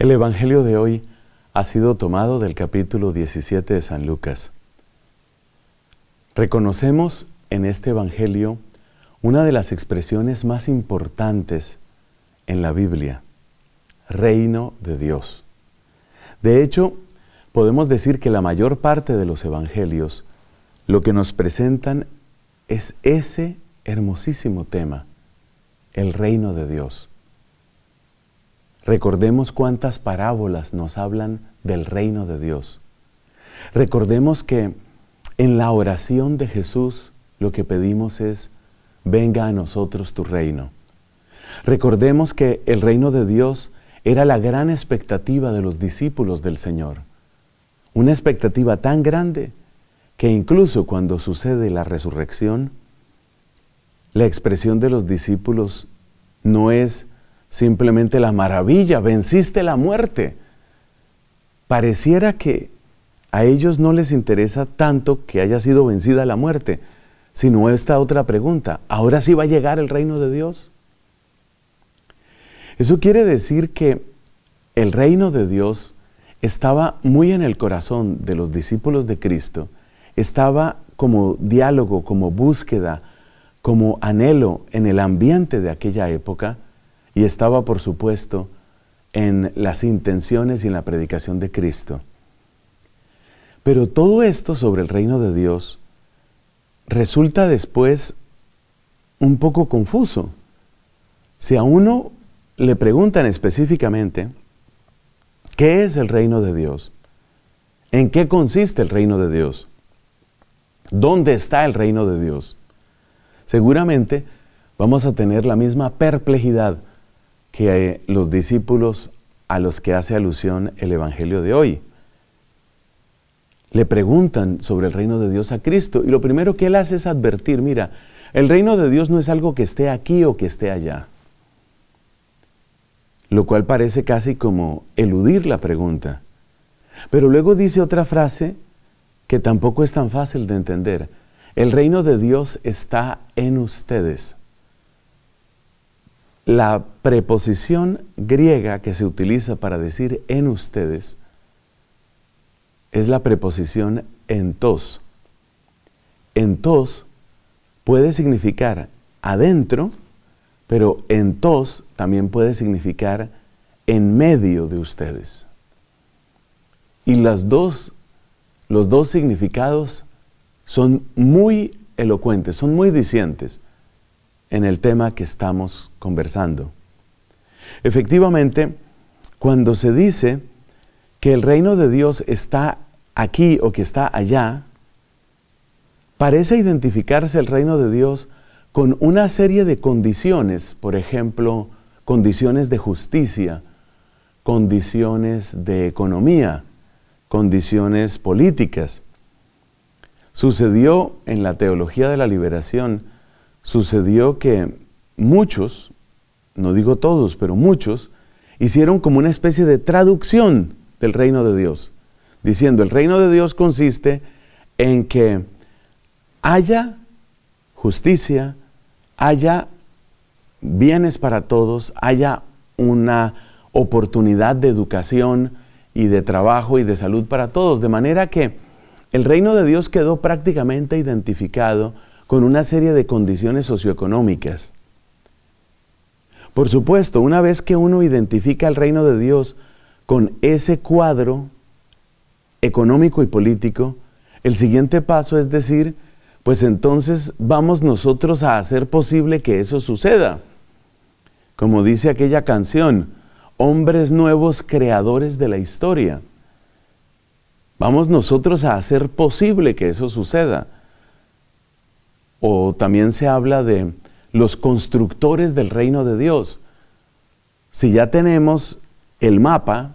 El Evangelio de hoy ha sido tomado del capítulo 17 de San Lucas. Reconocemos en este Evangelio una de las expresiones más importantes en la Biblia, reino de Dios. De hecho, podemos decir que la mayor parte de los Evangelios lo que nos presentan es ese hermosísimo tema, el reino de Dios. Recordemos cuántas parábolas nos hablan del reino de Dios. Recordemos que en la oración de Jesús lo que pedimos es, venga a nosotros tu reino. Recordemos que el reino de Dios era la gran expectativa de los discípulos del Señor. Una expectativa tan grande que incluso cuando sucede la resurrección, la expresión de los discípulos no es simplemente la maravilla, venciste la muerte. Pareciera que a ellos no les interesa tanto que haya sido vencida la muerte, sino esta otra pregunta, ¿ahora sí va a llegar el reino de Dios? Eso quiere decir que el reino de Dios estaba muy en el corazón de los discípulos de Cristo, estaba como diálogo, como búsqueda, como anhelo en el ambiente de aquella época, y estaba, por supuesto, en las intenciones y en la predicación de Cristo. Pero todo esto sobre el reino de Dios resulta después un poco confuso. Si a uno le preguntan específicamente, ¿qué es el reino de Dios? ¿En qué consiste el reino de Dios? ¿Dónde está el reino de Dios? Seguramente vamos a tener la misma perplejidad que eh, los discípulos a los que hace alusión el Evangelio de hoy. Le preguntan sobre el reino de Dios a Cristo y lo primero que él hace es advertir, mira, el reino de Dios no es algo que esté aquí o que esté allá, lo cual parece casi como eludir la pregunta. Pero luego dice otra frase que tampoco es tan fácil de entender. El reino de Dios está en ustedes. La preposición griega que se utiliza para decir en ustedes es la preposición entos. Entos puede significar adentro, pero entos también puede significar en medio de ustedes. Y los dos significados son muy elocuentes, son muy dicientes en el tema que estamos conversando. Efectivamente, cuando se dice que el reino de Dios está aquí o que está allá, parece identificarse el reino de Dios con una serie de condiciones, por ejemplo, condiciones de justicia, condiciones de economía, condiciones políticas. Sucedió en la teología de la liberación sucedió que muchos, no digo todos, pero muchos, hicieron como una especie de traducción del reino de Dios, diciendo, el reino de Dios consiste en que haya justicia, haya bienes para todos, haya una oportunidad de educación y de trabajo y de salud para todos, de manera que el reino de Dios quedó prácticamente identificado con una serie de condiciones socioeconómicas. Por supuesto, una vez que uno identifica el reino de Dios con ese cuadro económico y político, el siguiente paso es decir, pues entonces vamos nosotros a hacer posible que eso suceda. Como dice aquella canción, hombres nuevos creadores de la historia. Vamos nosotros a hacer posible que eso suceda o también se habla de los constructores del reino de Dios. Si ya tenemos el mapa,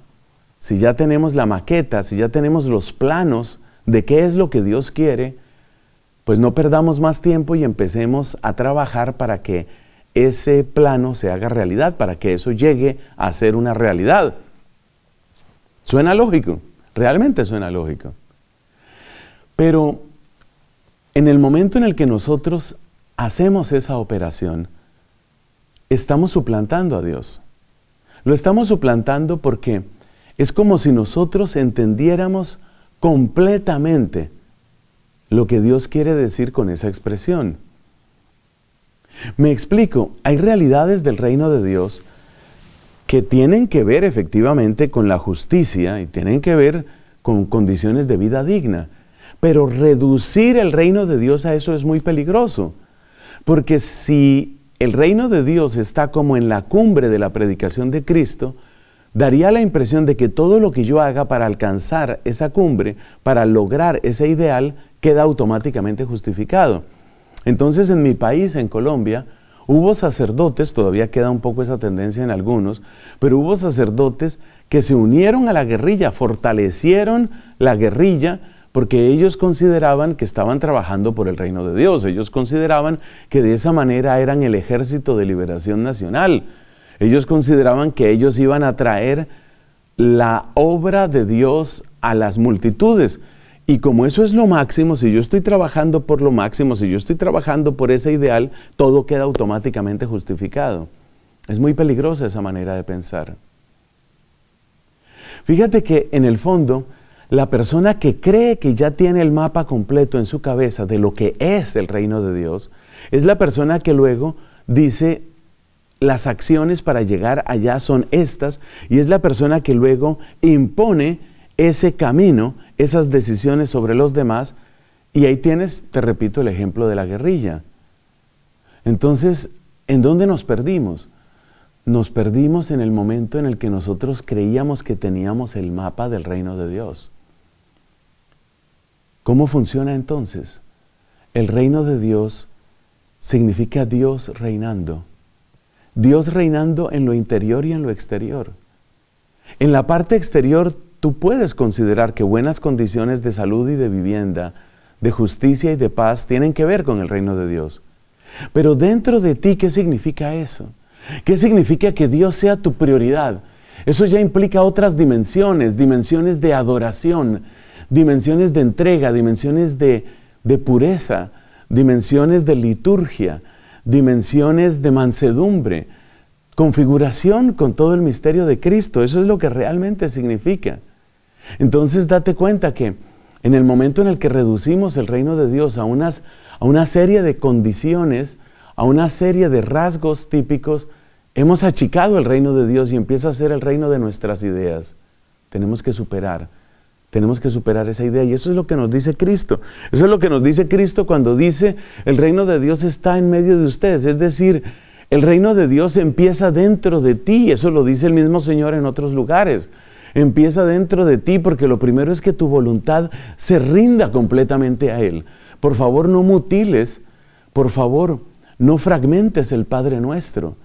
si ya tenemos la maqueta, si ya tenemos los planos de qué es lo que Dios quiere, pues no perdamos más tiempo y empecemos a trabajar para que ese plano se haga realidad, para que eso llegue a ser una realidad. Suena lógico, realmente suena lógico. Pero en el momento en el que nosotros hacemos esa operación, estamos suplantando a Dios. Lo estamos suplantando porque es como si nosotros entendiéramos completamente lo que Dios quiere decir con esa expresión. Me explico, hay realidades del reino de Dios que tienen que ver efectivamente con la justicia y tienen que ver con condiciones de vida digna. Pero reducir el reino de Dios a eso es muy peligroso. Porque si el reino de Dios está como en la cumbre de la predicación de Cristo, daría la impresión de que todo lo que yo haga para alcanzar esa cumbre, para lograr ese ideal, queda automáticamente justificado. Entonces en mi país, en Colombia, hubo sacerdotes, todavía queda un poco esa tendencia en algunos, pero hubo sacerdotes que se unieron a la guerrilla, fortalecieron la guerrilla, porque ellos consideraban que estaban trabajando por el reino de Dios, ellos consideraban que de esa manera eran el ejército de liberación nacional, ellos consideraban que ellos iban a traer la obra de Dios a las multitudes. Y como eso es lo máximo, si yo estoy trabajando por lo máximo, si yo estoy trabajando por ese ideal, todo queda automáticamente justificado. Es muy peligrosa esa manera de pensar. Fíjate que en el fondo la persona que cree que ya tiene el mapa completo en su cabeza de lo que es el reino de Dios, es la persona que luego dice, las acciones para llegar allá son estas, y es la persona que luego impone ese camino, esas decisiones sobre los demás, y ahí tienes, te repito, el ejemplo de la guerrilla. Entonces, ¿en dónde nos perdimos? Nos perdimos en el momento en el que nosotros creíamos que teníamos el mapa del reino de Dios. ¿Cómo funciona entonces? El reino de Dios significa Dios reinando. Dios reinando en lo interior y en lo exterior. En la parte exterior tú puedes considerar que buenas condiciones de salud y de vivienda, de justicia y de paz tienen que ver con el reino de Dios. Pero dentro de ti, ¿qué significa eso? ¿Qué significa que Dios sea tu prioridad? Eso ya implica otras dimensiones, dimensiones de adoración, dimensiones de entrega, dimensiones de, pureza, dimensiones de liturgia, dimensiones de mansedumbre, configuración con todo el misterio de Cristo. Eso es lo que realmente significa. Entonces date cuenta que en el momento en el que reducimos el reino de Dios a, a una serie de condiciones, a una serie de rasgos típicos, hemos achicado el reino de Dios y empieza a ser el reino de nuestras ideas. Tenemos que superar tenemos que superar esa idea y eso es lo que nos dice Cristo. Eso es lo que nos dice Cristo cuando dice, el reino de Dios está en medio de ustedes. Es decir, el reino de Dios empieza dentro de ti. Eso lo dice el mismo Señor en otros lugares. Empieza dentro de ti porque lo primero es que tu voluntad se rinda completamente a Él. Por favor, no mutiles. Por favor, no fragmentes el Padre nuestro.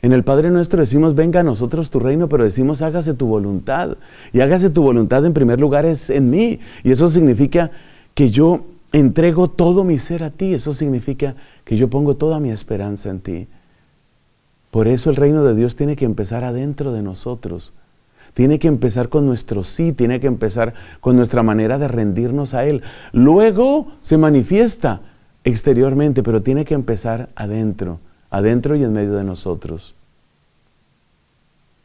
En el Padre nuestro decimos, venga a nosotros tu reino, pero decimos, hágase tu voluntad. Y hágase tu voluntad en primer lugar es en mí. Y eso significa que yo entrego todo mi ser a ti. Eso significa que yo pongo toda mi esperanza en ti. Por eso el reino de Dios tiene que empezar adentro de nosotros. Tiene que empezar con nuestro sí, tiene que empezar con nuestra manera de rendirnos a Él. Luego se manifiesta exteriormente, pero tiene que empezar adentro adentro y en medio de nosotros.